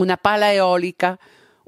una pala eólica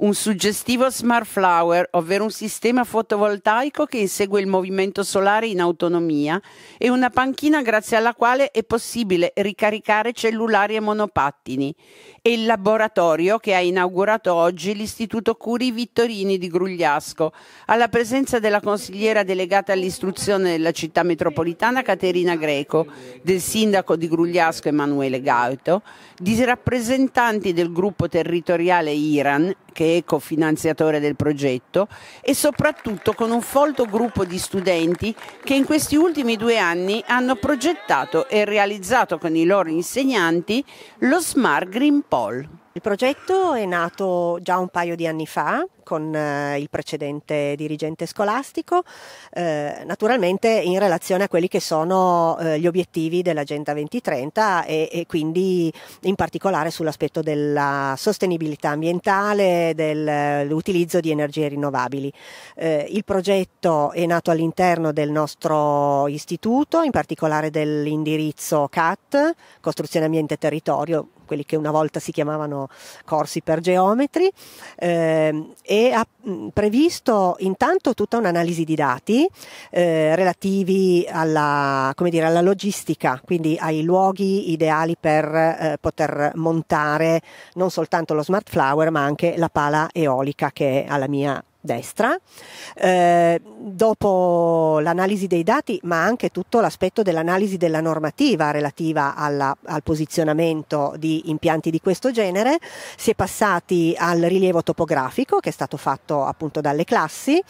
un suggestivo smart flower, ovvero un sistema fotovoltaico che insegue il movimento solare in autonomia e una panchina grazie alla quale è possibile ricaricare cellulari e monopattini e il laboratorio che ha inaugurato oggi l'Istituto Curi Vittorini di Grugliasco, alla presenza della consigliera delegata all'istruzione della città metropolitana Caterina Greco, del sindaco di Grugliasco Emanuele Gauto, di rappresentanti del gruppo territoriale Iran che è cofinanziatore del progetto, e soprattutto con un folto gruppo di studenti che in questi ultimi due anni hanno progettato e realizzato con i loro insegnanti lo Smart Green Poll. Il progetto è nato già un paio di anni fa con eh, il precedente dirigente scolastico, eh, naturalmente in relazione a quelli che sono eh, gli obiettivi dell'Agenda 2030 e, e quindi in particolare sull'aspetto della sostenibilità ambientale, dell'utilizzo di energie rinnovabili. Eh, il progetto è nato all'interno del nostro istituto, in particolare dell'indirizzo CAT, Costruzione Ambiente e Territorio, quelli che una volta si chiamavano corsi per geometri eh, e che ha previsto intanto tutta un'analisi di dati eh, relativi alla, dire, alla, logistica, quindi ai luoghi ideali per eh, poter montare non soltanto lo smart flower ma anche la pala eolica che è alla mia destra, eh, dopo l'analisi dei dati, ma anche tutto l'aspetto dell'analisi della normativa relativa alla, al posizionamento di impianti di questo genere, si è passati al rilievo topografico che è stato fatto appunto dalle classi,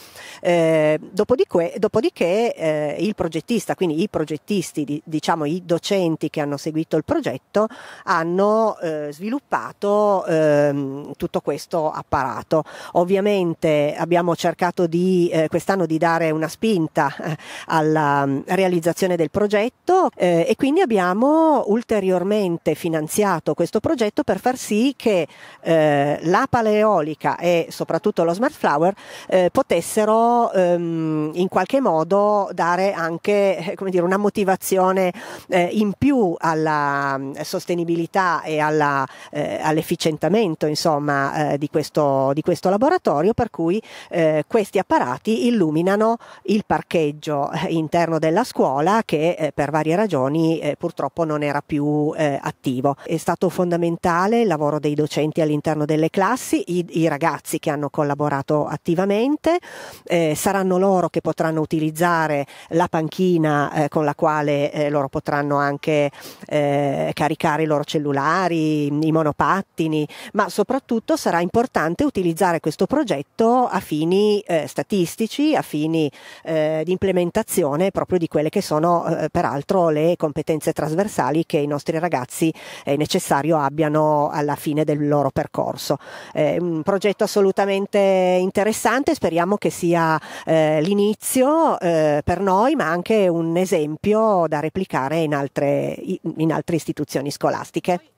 eh, dopodiché, dopodiché eh, il progettista, quindi i progettisti, di, diciamo i docenti che hanno seguito il progetto, hanno eh, sviluppato ehm, tutto questo apparato. Ovviamente abbiamo cercato di, eh, quest'anno di dare una spinta eh, alla mm, realizzazione del progetto eh, e quindi abbiamo ulteriormente finanziato questo progetto per far sì che eh, la paleolica e soprattutto lo smart flower eh, potessero ehm, in qualche modo dare anche eh, dire, una motivazione eh, in più alla mm, sostenibilità e alla, eh, all'efficientamento insomma, eh, di questo, di questo laboratorio per cui eh, questi apparati illuminano il parcheggio eh, interno della scuola che eh, per varie ragioni eh, purtroppo non era più eh, attivo. È stato fondamentale il lavoro dei docenti all'interno delle classi, i, i ragazzi che hanno collaborato attivamente, eh, saranno loro che potranno utilizzare la panchina con la quale loro potranno anche caricare i loro cellulari, i monopattini, ma soprattutto sarà importante utilizzare questo progetto a fini eh, statistici, a fini eh, di implementazione proprio di quelle che sono eh, peraltro le competenze trasversali che i nostri ragazzi è necessario abbiano alla fine del loro percorso. È un progetto assolutamente interessante, speriamo che sia eh, l'inizio eh, per noi ma anche un esempio da replicare in altre, in altre istituzioni scolastiche.